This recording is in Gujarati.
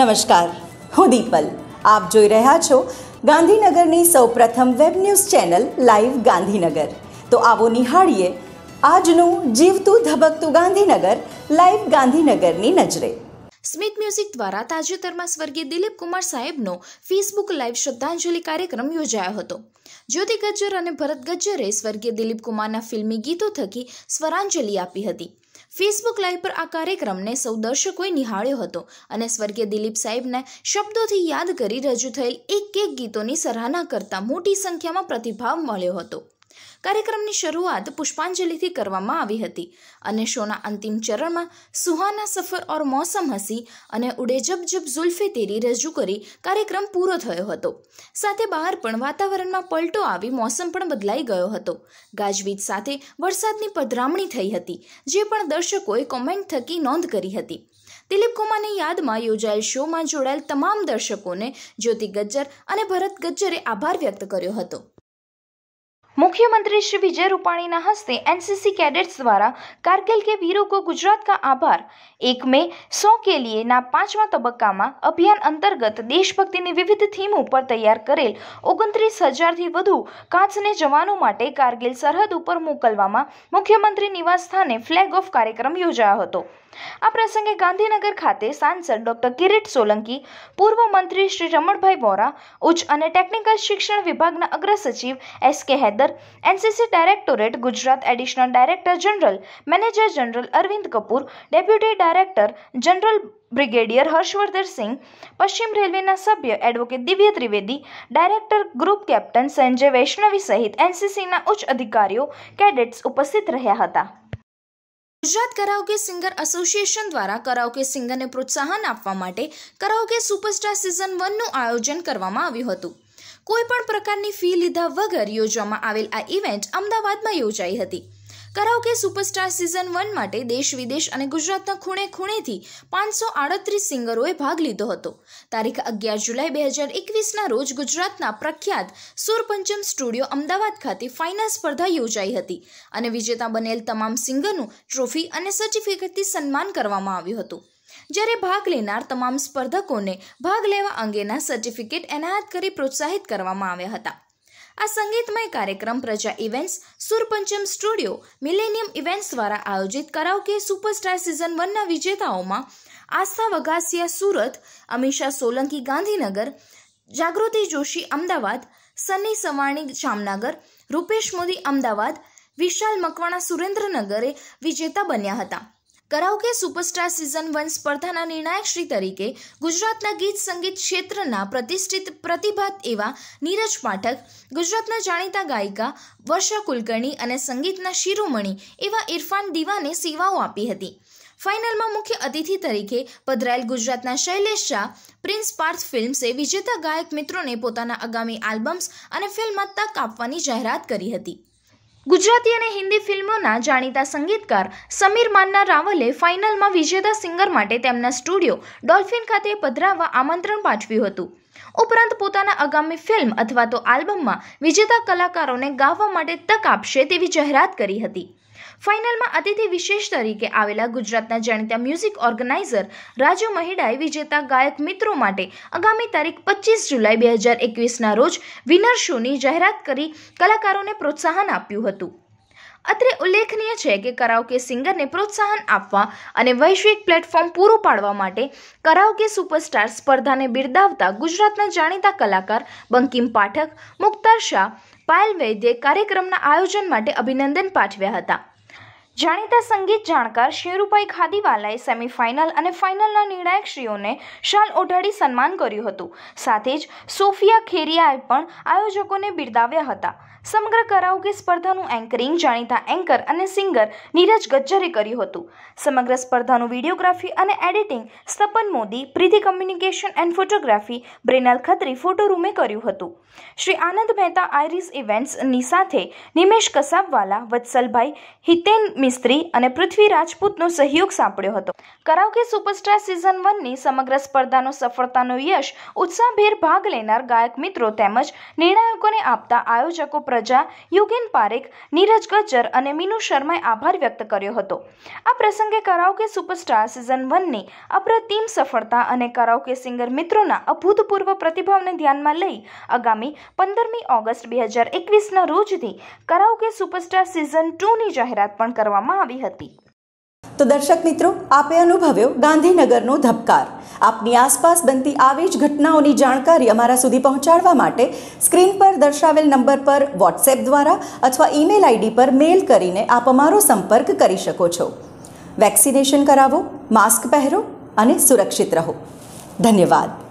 નમસ્કાર હું દીપલ આપ જોઈ રહ્યા છો ગાંધીનગરની સૌપ્રથમ web news channel live Gandhinagar તો આવો નિહાળીએ આજનું જીવતું ધબકતું ગાંધીનગર લાઈવ ગાંધીનગરની નજરે સ્મિત મ્યુઝિક દ્વારા તાજેતરમાં સ્વર્ગીય દિલીપ કુમાર સાહેબનો ફેસબુક લાઈવ શ્રદ્ધાંજલિ કાર્યક્રમ યોજાયો હતો જ્યોતિ ગજ્જર અને ભરત ગજ્જરે સ્વર્ગીય દિલીપ કુમારના ફિલ્મી ગીતો થકી સ્વરાંજલિ આપી હતી ફેસબુક લાઈવ પર આ કાર્યક્રમને સૌ દર્શકોએ નિહાળ્યો હતો અને સ્વર્ગીય દિલીપ સાહેબને શબ્દોથી યાદ કરી રજૂ થયેલ એક એક ગીતોની સરાહના કરતા મોટી સંખ્યામાં પ્રતિભાવ મળ્યો હતો કાર્યક્રમની શરૂઆત પુષ્પાંજલિથી કરવામાં આવી હતી અને શોના અંતિમ ચરણમાં સુહાના સફર ઓર મોસમ હસી અને ઉડે જબ જબ ઝુલ્ફે તેરી રજૂ કરી કાર્યક્રમ પૂરો થયો હતો સાથે બહાર પણ વાતાવરણમાં પલટો આવી મોસમ પણ બદલાઈ ગયો હતો ગાજવીજ સાથે વરસાદની પધરામણી થઈ હતી જે પણ દર્શકોએ કોમેન્ટ થકી નોંધ કરી હતી દિલીપ કુમારની યાદમાં યોજાયેલ શોમાં જોડાયેલ તમામ દર્શકોને જ્યોતિ ગજ્જર અને ભરત ગજ્જરે આભાર વ્યક્ત કર્યો હતો મુખ્યમંત્રી શ્રી વિજય રૂપાણીના હસ્તે એનસીસી કેડેટ્સ દ્વારા કારગિલ કે के वीरों को गुजरात का आभार एक में सौ के लिए ना पांचवा तबक्का में अभियान વિવિધ થીમ ઉપર તૈયાર કરેલ ઓગણત્રીસ હજારથી વધુ કાચને જવાનો માટે કારગિલ સરહદ ઉપર મોકલવામાં મુખ્યમંત્રી નિવાસ સ્થાને ફ્લેગ ઓફ કાર્યક્રમ યોજાયો હતો આ પ્રસંગે ગાંધીનગર ખાતે સાંસદ ડોક્ટર કિરીટ સોલંકી પૂર્વ મંત્રી શ્રી રમણભાઈ વોરા ઉચ્ચ અને ટેકનિકલ શિક્ષણ વિભાગના અગ્ર સચિવ એસ કે હૈદર અંદર NCC directorate Gujarat additional director general manager general Arvind Kapoor deputy director general brigadier Harshvardhan Singh પશ્ચિમ રેલવેના સભ્ય advocate Divya Trivedi director group captain Sanjay Vaishnavi સહિત એનસીસીના ઉચ્ચ અધિકારીઓ કેડેટ્સ ઉપસ્થિત રહ્યા હતા ગુજરાત કરાઓકે સિંગર એસોસિએશન દ્વારા કરાઓકે સિંગરને પ્રોત્સાહન આપવા માટે કરાઓકે સુપરસ્ટાર સિઝન વનનું આયોજન કરવામાં આવ્યું હતું કોઈપણ પ્રકારની ફી લીધા વગર યોજવામાં આવેલ આ ઇવેન્ટ અમદાવાદમાં યોજાઈ હતી કરાઓકે સુપરસ્ટાર સિઝન વન માટે દેશ વિદેશ અને ગુજરાતના ખૂણે ખૂણેથી પાંચસો આડત્રીસ સિંગરોએ ભાગ લીધો હતો તારીખ અગિયાર જુલાઈ બે હજાર એકવીસના રોજ ગુજરાતના પ્રખ્યાત સુરપંચમ સ્ટુડિયો અમદાવાદ ખાતે ફાઇનલ સ્પર્ધા યોજાઈ હતી અને વિજેતા બનેલ તમામ સિંગરનું ટ્રોફી અને સર્ટિફિકેટથી સન્માન કરવામાં આવ્યું હતું જ્યારે ભાગ લેનાર તમામ સ્પર્ધકોને ભાગ લેવા અંગેના સર્ટિફિકેટ એનાયત કરી પ્રોત્સાહિત કરવામાં આવ્યા હતા આ સંગીતમય કાર્યક્રમ પ્રજા events Surpancham studio millennium events દ્વારા આયોજિત કરાવકે સુપરસ્ટાર સિઝન વનના વિજેતાઓમાં આસ્થા વગાસિયા સુરત અમીષા સોલંકી ગાંધીનગર જાગૃતિ જોશી અમદાવાદ સની સવાણી જામનગર રૂપેશ મોદી અમદાવાદ વિશાલ મકવાણા સુરેન્દ્રનગરે વિજેતા બન્યા હતા કરાઓકે સુપરસ્ટાર સિઝન વન સ્પર્ધાના નિર્ણાયક શ્રી તરીકે ગુજરાતના ગીત સંગીત ક્ષેત્રના પ્રતિષ્ઠિત પ્રતિભાત એવા નીરજ પાઠક ગુજરાતના જાણીતા ગાયિકા વર્ષા કુલકર્ણી અને સંગીતના શિરોમણી એવા ઇરફાન દીવાને સેવાઓ આપી હતી ફાઇનલમાં મુખ્ય અતિથિ તરીકે પધરાયેલ ગુજરાતના શૈલેષ શાહ પ્રિન્સ પાર્થ ફિલ્મ્સે વિજેતા ગાયક મિત્રોને પોતાના આગામી આલ્બમ્સ અને ફિલ્મમાં તક આપવાની જાહેરાત કરી હતી ગુજરાતી અને હિન્દી ફિલ્મોના જાણીતા સંગીતકાર સમીર માન્ના રાવલે ફાઇનલમાં વિજેતા સિંગર માટે તેમના સ્ટુડિયો ડોલ્ફિન ખાતે પધરાવવા આમંત્રણ પાઠવ્યું હતું ઉપરાંત પોતાના આગામી ફિલ્મ અથવા તો આલ્બમમાં વિજેતા કલાકારોને ગાવા માટે તક આપશે તેવી જાહેરાત કરી હતી ફાઇનલમાં અતિથિ વિશેષ તરીકે આવેલા ગુજરાતના જાણીતા મ્યુઝિક ઓર્ગેનાઇઝર રાજુ મહિડાએ વિજેતા ગાયક મિત્રો માટે આગામી તારીખ પચીસ જુલાઈ બે હજાર એકવીસના રોજ વિનર શોની જાહેરાત કરી કલાકારોને પ્રોત્સાહન આપ્યું હતું અત્રે ઉલ્લેખનીય છે કે કરાઓકે સિંગરને પ્રોત્સાહન આપવા અને વૈશ્વિક પ્લેટફોર્મ પૂરું પાડવા માટે કરાઓકે સુપરસ્ટાર સ્પર્ધાને બિરદાવતા ગુજરાતના જાણીતા કલાકાર બંકિમ પાઠક મુક્તાર શાહ પાયલ વૈદ્ય કાર્યક્રમના આયોજન માટે અભિનંદન પાઠવ્યા હતા જાણીતા સંગીત જાણકાર શેરુભાઈ ખાદીવાલાએ સેમીફાઇનલ અને ફાઇનલના નિર્ણાયકશ્રીઓને શાલ ઓઢાડી સન્માન કર્યું હતું સાથે જ સોફિયા ખેરિયાએ પણ આયોજકોને બિરદાવ્યા હતા સમગ્ર કરાઓકે સ્પર્ધાનું એન્કરિંગ જાણીતા એન્કર અને સિંગર નીરજ ગજ્જરે કર્યું હતું સમગ્ર સ્પર્ધાનું વિડીયોગ્રાફી અને editing Stapan Modi Preeti communication and photography બ્રેનલ ખત્રી ફોટો રૂમે કર્યું હતું શ્રી આનંદ મહેતા આઇરિસ ઇવેન્ટ્સની સાથે નિમેશ કસાબવાલા વત્સલભાઈ હિતેન મિસ્ત્રી અને પૃથ્વી રાજપૂતનો સહયોગ સાંપડ્યો હતો કરાવકે સુપરસ્ટાર સિઝન વનની સમગ્ર સ્પર્ધાનો સફળતાનો યશ ઉત્સાહભેર ભાગ લેનાર ગાયક મિત્રો તેમજ નિર્ણાયકોને આપતા આયોજકો પ્રજા યુગેન પારેખ નીરજ ગજ્જર અને મીનુ શર્માએ આભાર વ્યક્ત કર્યો હતો આ પ્રસંગે કરાવકે સુપરસ્ટાર સિઝન વનની અપ્રતિમ સફળતા અને કરાવકે સિંગર મિત્રોના અભૂતપૂર્વ પ્રતિભાવને ધ્યાનમાં લઈ આગામી પંદરમી ઓગસ્ટ બે હજાર એકવીસના રોજથી કરાવકે સુપરસ્ટાર સિઝન ટુની જાહેરાત પણ કરવામાં કરવામાં આવી હતી તો દર્શક મિત્રો આપે અનુભવ્યો ગાંધીનગરનો ધબકાર આપની આસપાસ બનતી આવી જ ઘટનાઓની જાણકારી અમારા સુધી પહોંચાડવા માટે સ્ક્રીન પર દર્શાવેલ નંબર પર વોટ્સએપ દ્વારા અથવા ઈમેલ આઈડી પર મેલ કરીને આપ અમારો સંપર્ક કરી શકો છો વેક્સિનેશન કરાવો માસ્ક પહેરો અને સુરક્ષિત રહો ધન્યવાદ